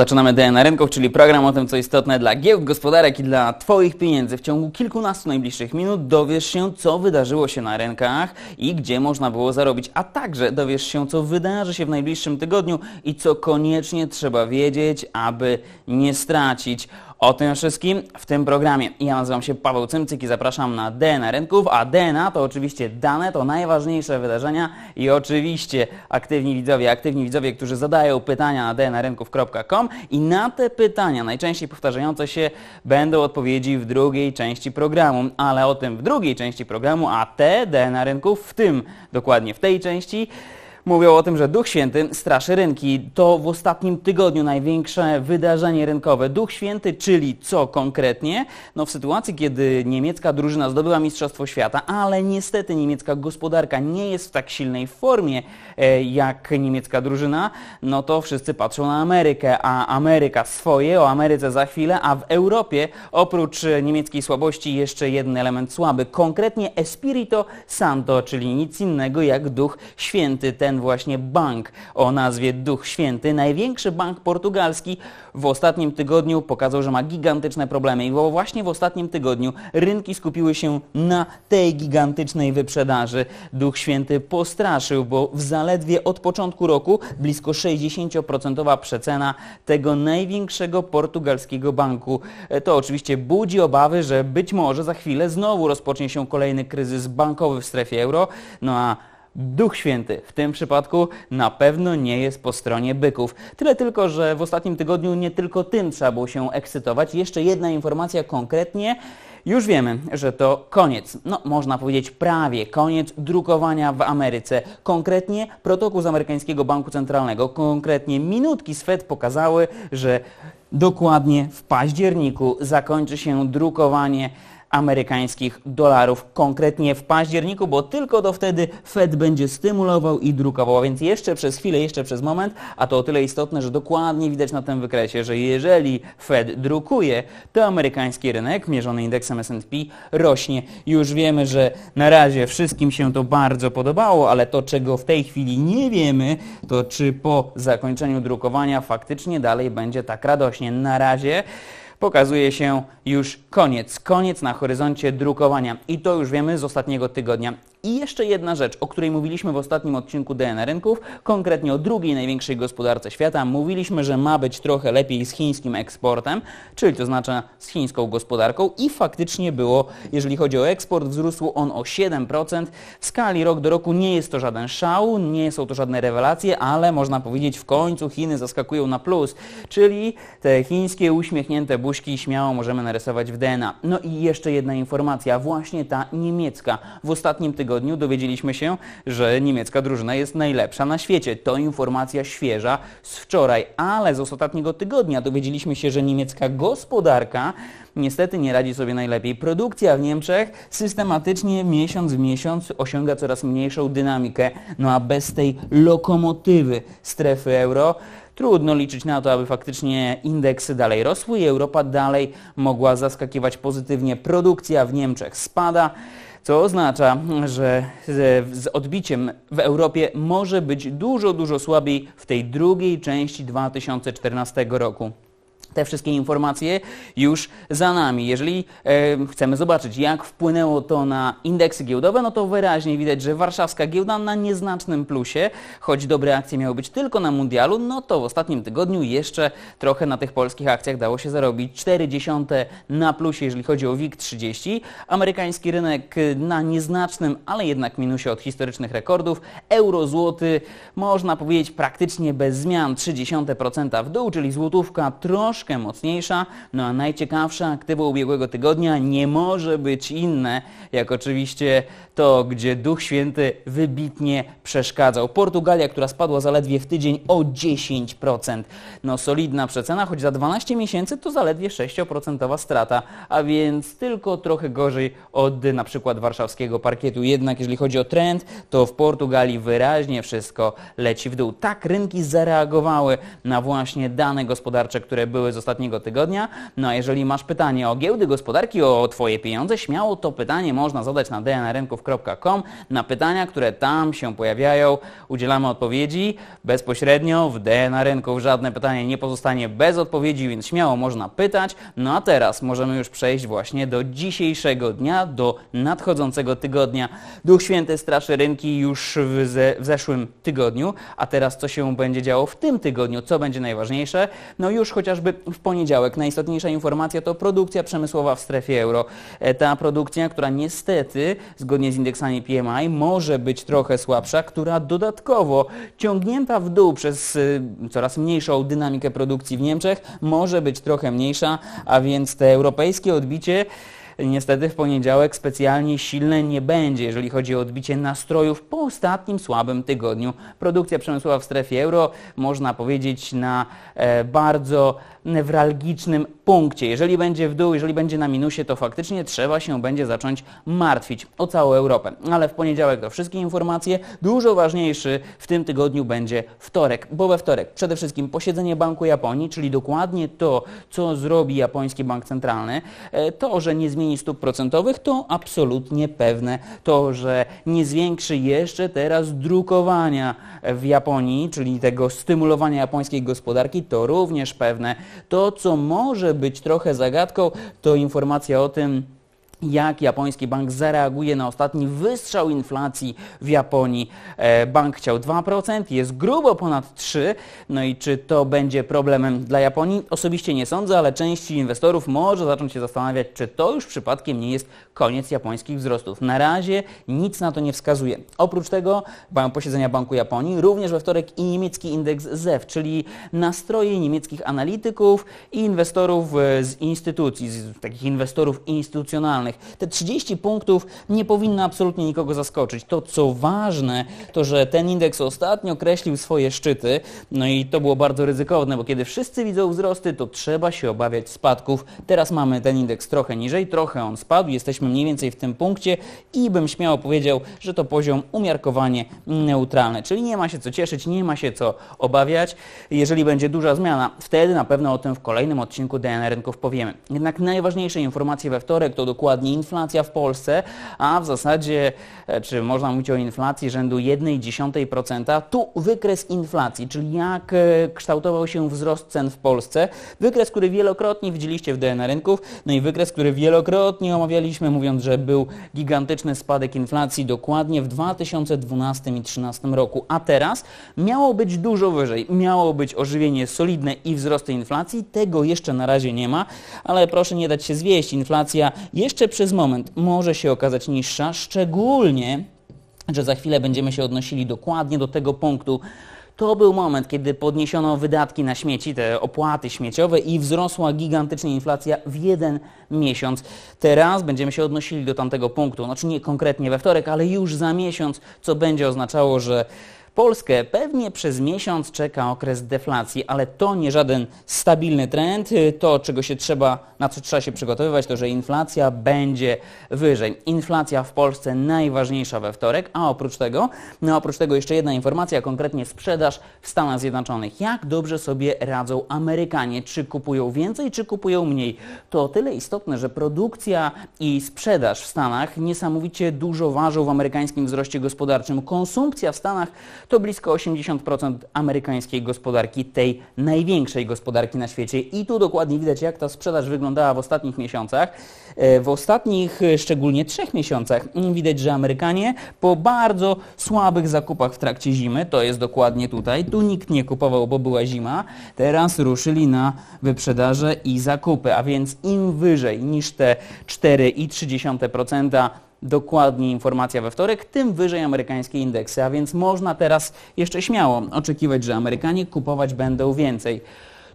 Zaczynamy DNA na rynku, czyli program o tym, co istotne dla giełd, gospodarek i dla Twoich pieniędzy. W ciągu kilkunastu najbliższych minut dowiesz się, co wydarzyło się na rynkach i gdzie można było zarobić, a także dowiesz się, co wydarzy się w najbliższym tygodniu i co koniecznie trzeba wiedzieć, aby nie stracić. O tym wszystkim w tym programie. Ja nazywam się Paweł Cymcyk i zapraszam na DNA Rynków, a DNA to oczywiście dane, to najważniejsze wydarzenia i oczywiście aktywni widzowie, aktywni widzowie, którzy zadają pytania na dnarynków.com i na te pytania najczęściej powtarzające się będą odpowiedzi w drugiej części programu, ale o tym w drugiej części programu, a te DNA Rynków w tym, dokładnie w tej części, mówią o tym, że Duch Święty straszy rynki. To w ostatnim tygodniu największe wydarzenie rynkowe. Duch Święty, czyli co konkretnie? No w sytuacji, kiedy niemiecka drużyna zdobyła Mistrzostwo Świata, ale niestety niemiecka gospodarka nie jest w tak silnej formie e, jak niemiecka drużyna, no to wszyscy patrzą na Amerykę, a Ameryka swoje, o Ameryce za chwilę, a w Europie oprócz niemieckiej słabości jeszcze jeden element słaby, konkretnie Espirito Santo, czyli nic innego jak Duch Święty. Ten właśnie bank o nazwie Duch Święty, największy bank portugalski, w ostatnim tygodniu pokazał, że ma gigantyczne problemy. I właśnie w ostatnim tygodniu rynki skupiły się na tej gigantycznej wyprzedaży. Duch Święty postraszył, bo w zaledwie od początku roku blisko 60% przecena tego największego portugalskiego banku. E, to oczywiście budzi obawy, że być może za chwilę znowu rozpocznie się kolejny kryzys bankowy w strefie euro. No a Duch Święty w tym przypadku na pewno nie jest po stronie byków. Tyle tylko, że w ostatnim tygodniu nie tylko tym trzeba było się ekscytować. Jeszcze jedna informacja konkretnie. Już wiemy, że to koniec, no można powiedzieć prawie koniec drukowania w Ameryce. Konkretnie protokół z amerykańskiego banku centralnego, konkretnie minutki z Fed pokazały, że dokładnie w październiku zakończy się drukowanie amerykańskich dolarów. Konkretnie w październiku, bo tylko do wtedy Fed będzie stymulował i drukował. A więc jeszcze przez chwilę, jeszcze przez moment, a to o tyle istotne, że dokładnie widać na tym wykresie, że jeżeli Fed drukuje, to amerykański rynek mierzony indeksem S&P rośnie. Już wiemy, że na razie wszystkim się to bardzo podobało, ale to czego w tej chwili nie wiemy, to czy po zakończeniu drukowania faktycznie dalej będzie tak radośnie. Na razie pokazuje się już koniec. Koniec na horyzoncie drukowania. I to już wiemy z ostatniego tygodnia. I jeszcze jedna rzecz, o której mówiliśmy w ostatnim odcinku DNA Rynków, konkretnie o drugiej największej gospodarce świata. Mówiliśmy, że ma być trochę lepiej z chińskim eksportem, czyli to znaczy z chińską gospodarką i faktycznie było, jeżeli chodzi o eksport, wzrósł on o 7%. W skali rok do roku nie jest to żaden szał, nie są to żadne rewelacje, ale można powiedzieć w końcu Chiny zaskakują na plus, czyli te chińskie uśmiechnięte buty buźki śmiało możemy narysować w DNA. No i jeszcze jedna informacja, właśnie ta niemiecka. W ostatnim tygodniu dowiedzieliśmy się, że niemiecka drużyna jest najlepsza na świecie. To informacja świeża z wczoraj, ale z ostatniego tygodnia dowiedzieliśmy się, że niemiecka gospodarka niestety nie radzi sobie najlepiej. Produkcja w Niemczech systematycznie miesiąc w miesiąc osiąga coraz mniejszą dynamikę. No a bez tej lokomotywy strefy euro Trudno liczyć na to, aby faktycznie indeksy dalej rosły i Europa dalej mogła zaskakiwać pozytywnie. Produkcja w Niemczech spada co oznacza, że z odbiciem w Europie może być dużo, dużo słabiej w tej drugiej części 2014 roku. Te wszystkie informacje już za nami. Jeżeli e, chcemy zobaczyć, jak wpłynęło to na indeksy giełdowe, no to wyraźnie widać, że warszawska giełda na nieznacznym plusie, choć dobre akcje miały być tylko na mundialu, no to w ostatnim tygodniu jeszcze trochę na tych polskich akcjach dało się zarobić. 40 na plusie, jeżeli chodzi o WIG30. Amerykański rynek na nieznacznym, ale jednak minusie od historycznych rekordów. Euro złoty, można powiedzieć, praktycznie bez zmian. 30% w dół, czyli złotówka troszkę troszkę mocniejsza. No a najciekawsze aktywa ubiegłego tygodnia nie może być inne, jak oczywiście to gdzie Duch Święty wybitnie przeszkadzał. Portugalia, która spadła zaledwie w tydzień o 10%. No solidna przecena, choć za 12 miesięcy to zaledwie 6% strata, a więc tylko trochę gorzej od na przykład warszawskiego parkietu. Jednak jeżeli chodzi o trend, to w Portugalii wyraźnie wszystko leci w dół. Tak rynki zareagowały na właśnie dane gospodarcze, które były z ostatniego tygodnia. No a jeżeli masz pytanie o giełdy gospodarki, o Twoje pieniądze, śmiało to pytanie można zadać na DNA Rynków na pytania, które tam się pojawiają, udzielamy odpowiedzi bezpośrednio w D na rynku. Żadne pytanie nie pozostanie bez odpowiedzi, więc śmiało można pytać. No a teraz możemy już przejść właśnie do dzisiejszego dnia, do nadchodzącego tygodnia. Duch Święty straszy rynki już w, ze, w zeszłym tygodniu, a teraz co się będzie działo w tym tygodniu, co będzie najważniejsze? No już chociażby w poniedziałek najistotniejsza informacja to produkcja przemysłowa w strefie euro. E, ta produkcja, która niestety zgodnie z indeksami PMI może być trochę słabsza, która dodatkowo ciągnięta w dół przez y, coraz mniejszą dynamikę produkcji w Niemczech może być trochę mniejsza, a więc te europejskie odbicie niestety w poniedziałek specjalnie silne nie będzie, jeżeli chodzi o odbicie nastrojów po ostatnim słabym tygodniu. Produkcja przemysłowa w strefie euro, można powiedzieć, na e, bardzo newralgicznym punkcie. Jeżeli będzie w dół, jeżeli będzie na minusie, to faktycznie trzeba się będzie zacząć martwić o całą Europę. Ale w poniedziałek to wszystkie informacje. Dużo ważniejszy w tym tygodniu będzie wtorek, bo we wtorek przede wszystkim posiedzenie Banku Japonii, czyli dokładnie to, co zrobi japoński bank centralny. E, to, że nie zmieni stóp procentowych, to absolutnie pewne. To, że nie zwiększy jeszcze teraz drukowania w Japonii, czyli tego stymulowania japońskiej gospodarki, to również pewne. To, co może być trochę zagadką, to informacja o tym, jak japoński bank zareaguje na ostatni wystrzał inflacji w Japonii. E, bank chciał 2%, jest grubo ponad 3%. No i czy to będzie problemem dla Japonii? Osobiście nie sądzę, ale części inwestorów może zacząć się zastanawiać, czy to już przypadkiem nie jest koniec japońskich wzrostów. Na razie nic na to nie wskazuje. Oprócz tego posiedzenia Banku Japonii, również we wtorek i niemiecki indeks ZEW, czyli nastroje niemieckich analityków i inwestorów e, z instytucji, z takich inwestorów instytucjonalnych danych. Te 30 punktów nie powinno absolutnie nikogo zaskoczyć. To, co ważne, to że ten indeks ostatnio określił swoje szczyty, no i to było bardzo ryzykowne, bo kiedy wszyscy widzą wzrosty, to trzeba się obawiać spadków. Teraz mamy ten indeks trochę niżej, trochę on spadł, jesteśmy mniej więcej w tym punkcie i bym śmiało powiedział, że to poziom umiarkowanie neutralny, czyli nie ma się co cieszyć, nie ma się co obawiać. Jeżeli będzie duża zmiana, wtedy na pewno o tym w kolejnym odcinku DNR Rynków powiemy. Jednak najważniejsze informacje we wtorek to dokładnie spadnie inflacja w Polsce, a w zasadzie, e, czy można mówić o inflacji rzędu 1,1%, tu wykres inflacji, czyli jak e, kształtował się wzrost cen w Polsce, wykres, który wielokrotnie widzieliście w DNA rynków, no i wykres, który wielokrotnie omawialiśmy, mówiąc, że był gigantyczny spadek inflacji dokładnie w 2012 i 2013 roku, a teraz miało być dużo wyżej, miało być ożywienie solidne i wzrosty inflacji, tego jeszcze na razie nie ma, ale proszę nie dać się zwieść, inflacja jeszcze przez moment może się okazać niższa, szczególnie, że za chwilę będziemy się odnosili dokładnie do tego punktu. To był moment, kiedy podniesiono wydatki na śmieci, te opłaty śmieciowe i wzrosła gigantycznie inflacja w jeden miesiąc. Teraz będziemy się odnosili do tamtego punktu, znaczy nie konkretnie we wtorek, ale już za miesiąc, co będzie oznaczało, że Polskę pewnie przez miesiąc czeka okres deflacji, ale to nie żaden stabilny trend. To, czego się trzeba, na co trzeba się przygotowywać, to że inflacja będzie wyżej. Inflacja w Polsce najważniejsza we wtorek, a oprócz tego, no oprócz tego jeszcze jedna informacja, konkretnie sprzedaż w Stanach Zjednoczonych. Jak dobrze sobie radzą Amerykanie? Czy kupują więcej, czy kupują mniej? To o tyle istotne, że produkcja i sprzedaż w Stanach niesamowicie dużo ważą w amerykańskim wzroście gospodarczym. Konsumpcja w Stanach to blisko 80% amerykańskiej gospodarki, tej największej gospodarki na świecie. I tu dokładnie widać, jak ta sprzedaż wyglądała w ostatnich miesiącach. E, w ostatnich, e, szczególnie trzech miesiącach, mm, widać, że Amerykanie po bardzo słabych zakupach w trakcie zimy, to jest dokładnie tutaj, tu nikt nie kupował, bo była zima, teraz ruszyli na wyprzedaże i zakupy, a więc im wyżej niż te 4,3% dokładnie informacja we wtorek, tym wyżej amerykańskie indeksy, a więc można teraz jeszcze śmiało oczekiwać, że Amerykanie kupować będą więcej.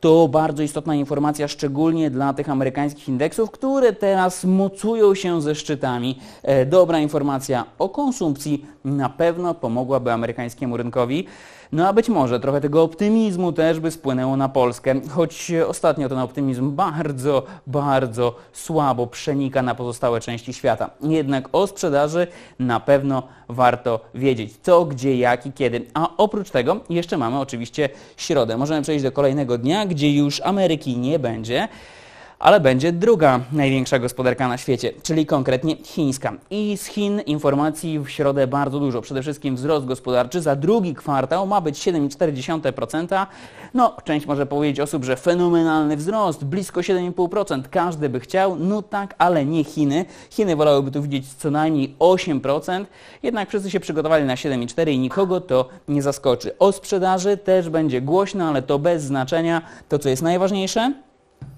To bardzo istotna informacja, szczególnie dla tych amerykańskich indeksów, które teraz mocują się ze szczytami. E, dobra informacja o konsumpcji na pewno pomogłaby amerykańskiemu rynkowi. No a być może trochę tego optymizmu też by spłynęło na Polskę, choć ostatnio ten optymizm bardzo, bardzo słabo przenika na pozostałe części świata. Jednak o sprzedaży na pewno warto wiedzieć co, gdzie, jak i kiedy. A oprócz tego jeszcze mamy oczywiście środę. Możemy przejść do kolejnego dnia, gdzie już Ameryki nie będzie ale będzie druga największa gospodarka na świecie, czyli konkretnie chińska. I z Chin informacji w środę bardzo dużo. Przede wszystkim wzrost gospodarczy za drugi kwartał ma być 7,4%. No, część może powiedzieć osób, że fenomenalny wzrost, blisko 7,5%. Każdy by chciał, no tak, ale nie Chiny. Chiny wolałyby tu widzieć co najmniej 8%, jednak wszyscy się przygotowali na 7,4% i nikogo to nie zaskoczy. O sprzedaży też będzie głośno, ale to bez znaczenia. To, co jest najważniejsze,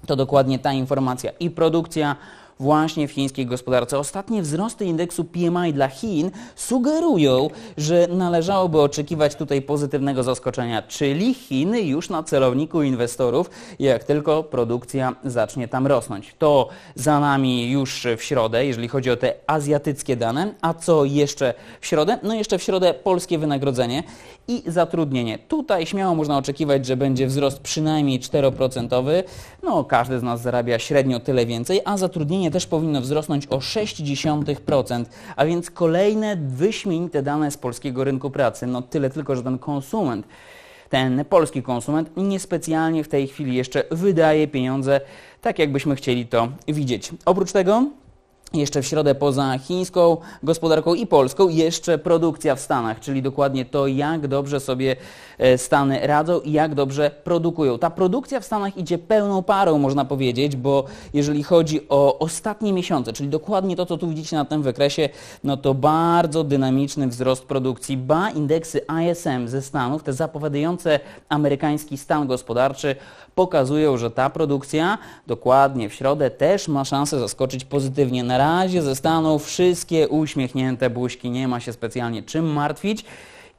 to dokładnie ta informacja i produkcja właśnie w chińskiej gospodarce. Ostatnie wzrosty indeksu PMI dla Chin sugerują, że należałoby oczekiwać tutaj pozytywnego zaskoczenia, czyli Chiny już na celowniku inwestorów, jak tylko produkcja zacznie tam rosnąć. To za nami już w środę, jeżeli chodzi o te azjatyckie dane. A co jeszcze w środę? No jeszcze w środę polskie wynagrodzenie i zatrudnienie. Tutaj śmiało można oczekiwać, że będzie wzrost przynajmniej 4%. No, każdy z nas zarabia średnio tyle więcej, a zatrudnienie też powinno wzrosnąć o 0,6%, a więc kolejne wyśmienite dane z polskiego rynku pracy. No tyle tylko, że ten konsument ten polski konsument niespecjalnie w tej chwili jeszcze wydaje pieniądze tak, jakbyśmy chcieli to widzieć. Oprócz tego jeszcze w środę poza chińską gospodarką i polską jeszcze produkcja w Stanach, czyli dokładnie to, jak dobrze sobie e, Stany radzą i jak dobrze produkują. Ta produkcja w Stanach idzie pełną parą, można powiedzieć, bo jeżeli chodzi o ostatnie miesiące, czyli dokładnie to, co tu widzicie na tym wykresie, no to bardzo dynamiczny wzrost produkcji. Ba, indeksy ISM ze Stanów, te zapowiadające amerykański stan gospodarczy, pokazują, że ta produkcja dokładnie w środę też ma szansę zaskoczyć pozytywnie. Na razie zostaną wszystkie uśmiechnięte buźki, nie ma się specjalnie czym martwić.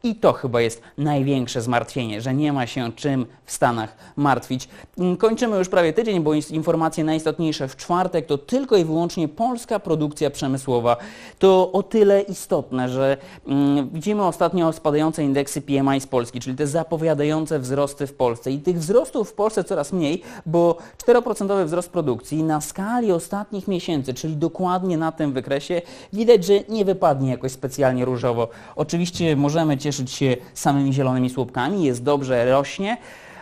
I to chyba jest największe zmartwienie, że nie ma się czym w Stanach martwić. Mm, kończymy już prawie tydzień, bo informacje najistotniejsze w czwartek to tylko i wyłącznie polska produkcja przemysłowa. To o tyle istotne, że mm, widzimy ostatnio spadające indeksy PMI z Polski, czyli te zapowiadające wzrosty w Polsce. I tych wzrostów w Polsce coraz mniej, bo 4% wzrost produkcji na skali ostatnich miesięcy, czyli dokładnie na tym wykresie, widać, że nie wypadnie jakoś specjalnie różowo. Oczywiście możemy cieszyć się samymi zielonymi słupkami, jest dobrze, rośnie,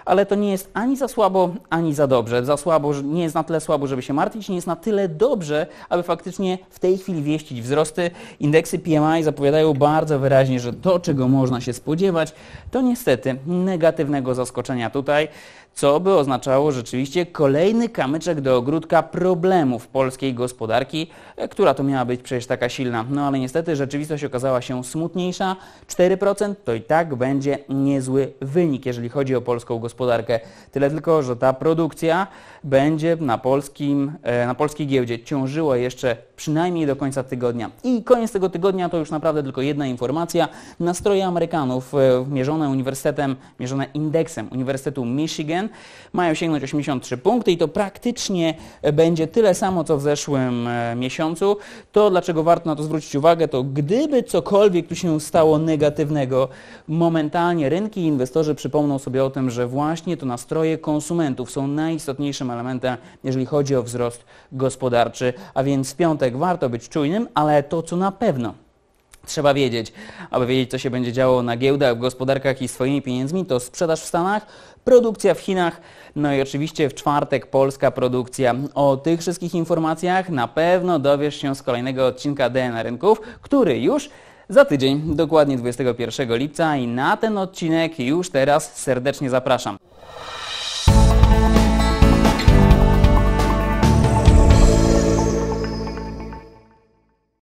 ale to nie jest ani za słabo, ani za dobrze. Za słabo nie jest na tyle słabo, żeby się martwić, nie jest na tyle dobrze, aby faktycznie w tej chwili wieścić wzrosty. Indeksy PMI zapowiadają bardzo wyraźnie, że to, czego można się spodziewać, to niestety negatywnego zaskoczenia tutaj co by oznaczało rzeczywiście kolejny kamyczek do ogródka problemów polskiej gospodarki, e, która to miała być przecież taka silna. No ale niestety rzeczywistość okazała się smutniejsza. 4% to i tak będzie niezły wynik, jeżeli chodzi o polską gospodarkę. Tyle tylko, że ta produkcja będzie na, polskim, e, na polskiej giełdzie ciążyła jeszcze przynajmniej do końca tygodnia. I koniec tego tygodnia to już naprawdę tylko jedna informacja. Nastroje Amerykanów e, mierzone uniwersytetem, mierzone indeksem Uniwersytetu Michigan mają sięgnąć 83 punkty i to praktycznie e, będzie tyle samo, co w zeszłym e, miesiącu. To, dlaczego warto na to zwrócić uwagę, to gdyby cokolwiek tu się stało negatywnego, momentalnie rynki i inwestorzy przypomną sobie o tym, że właśnie to nastroje konsumentów są najistotniejszym elementem, jeżeli chodzi o wzrost gospodarczy, a więc w piątek początek warto być czujnym, ale to co na pewno trzeba wiedzieć, aby wiedzieć, co się będzie działo na giełdach, w gospodarkach i swoimi pieniędzmi, to sprzedaż w Stanach, produkcja w Chinach, no i oczywiście w czwartek polska produkcja. O tych wszystkich informacjach na pewno dowiesz się z kolejnego odcinka DNA Rynków, który już za tydzień, dokładnie 21 lipca i na ten odcinek już teraz serdecznie zapraszam.